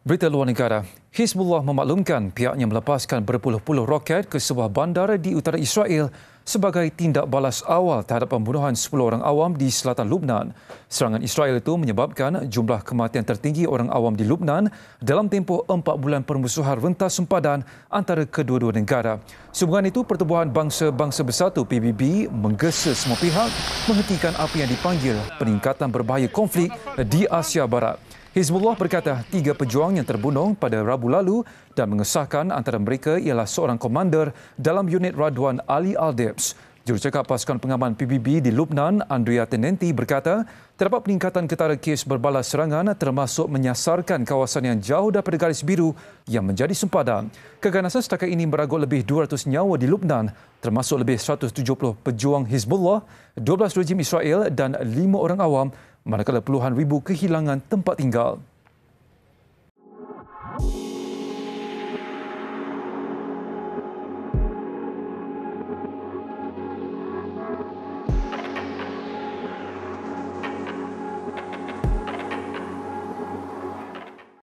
Berita luar negara, Hezbollah memaklumkan pihaknya melepaskan berpuluh-puluh roket ke sebuah bandara di utara Israel sebagai tindak balas awal terhadap pembunuhan 10 orang awam di selatan Lubnan. Serangan Israel itu menyebabkan jumlah kematian tertinggi orang awam di Lubnan dalam tempoh 4 bulan permusuhan rentas sempadan antara kedua-dua negara. Sehubungan itu, Pertubuhan Bangsa-Bangsa Bersatu PBB menggesa semua pihak menghentikan apa yang dipanggil peningkatan berbahaya konflik di Asia Barat. Hizbullah berkata tiga pejuang yang terbunuh pada Rabu lalu dan mengesahkan antara mereka ialah seorang komander dalam unit Radwan Ali al-Dibs. Jurucakap Pasukan Pengaman PBB di Lubnan, Andrea Tenenti berkata, terdapat peningkatan ketara kes berbalas serangan termasuk menyasarkan kawasan yang jauh daripada garis biru yang menjadi sempadan. Keganasan setakat ini meragut lebih 200 nyawa di Lubnan, termasuk lebih 170 pejuang Hezbollah, 12 rejim Israel dan 5 orang awam manakala puluhan ribu kehilangan tempat tinggal